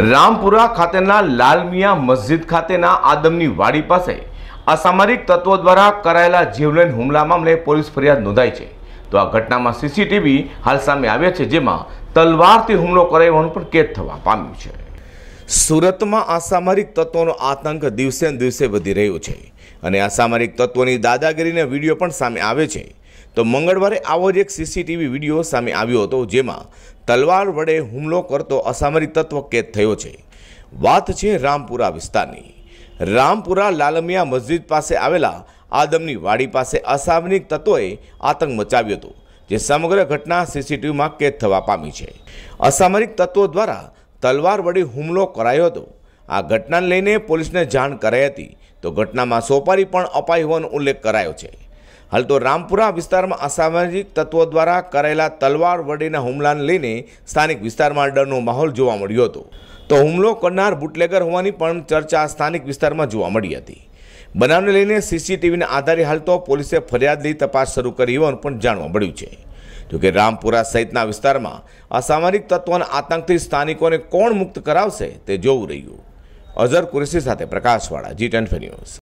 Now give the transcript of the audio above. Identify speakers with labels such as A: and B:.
A: રામપુરા ખાતેના લાલમિયા મસ્જિદ ખાતેના આદમની વાડી પાસે અસામરિક તત્વો દ્વારા કરાયેલા જીવલેણ હુમલા મામલે પોલીસ ફરિયાદ નોંધાઈ છે તો આ ઘટનામાં સીસીટીવી હાલ સામે આવ્યા છે જેમાં તલવારથી હુમલો કરાવવાનું પણ કેદ થવા પામ્યું છે સુરતમાં અસામરિક તત્વોનો આતંક દિવસે દિવસે વધી રહ્યો છે અને અસામરિક તત્વોની દાદાગીરીના વિડીયો પણ સામે આવે છે તો મંગળવારે આવો જ એક સીસીટીવી વિડીયો સામે આવ્યો હતો જેમાં તલવાર વડે હુમલો કરતો અસામરિક તત્વ કેદ થયો છે વાત છે રામપુરા વિસ્તારની રામપુરા લાલમિયા મસ્જિદ પાસે આવેલા આદમની વાડી પાસે અસામરિક તત્વોએ આતંક મચાવ્યો હતો જે સમગ્ર ઘટના સીસીટીવીમાં કેદ થવા પામી છે અસામરિક તત્વો દ્વારા તલવાર વડે હુમલો કરાયો હતો આ ઘટનાને લઈને પોલીસને જાણ કરાઈ હતી તો ઘટનામાં સોપારી પણ અપાઈ હોવાનો ઉલ્લેખ કરાયો છે હાલ તો રામપુરા વિસ્તારમાં અસામાજિક તત્વો દ્વારા કરાયેલા તલવાર વડેના હુમલાને લઈને સ્થાનિક વિસ્તારમાં ડરનો માહોલ જોવા મળ્યો હતો તો હુમલો કરનાર બુટલેગર હોવાની પણ ચર્ચા સ્થાનિક વિસ્તારમાં જોવા મળી હતી બનાવને લઈને સીસીટીવીના આધારે હાલ તો પોલીસે ફરિયાદ લઈ તપાસ શરૂ કરી હોવાનું પણ જાણવા મળ્યું છે જોકે રામપુરા સહિતના વિસ્તારમાં અસામરિક તત્વોના આતંકથી સ્થાનિકોને કોણ મુક્ત કરાવશે તે જોવું રહ્યું અઝર કુરેશી સાથે પ્રકાશવાળા જી ટ્વેન્ટી ન્યૂઝ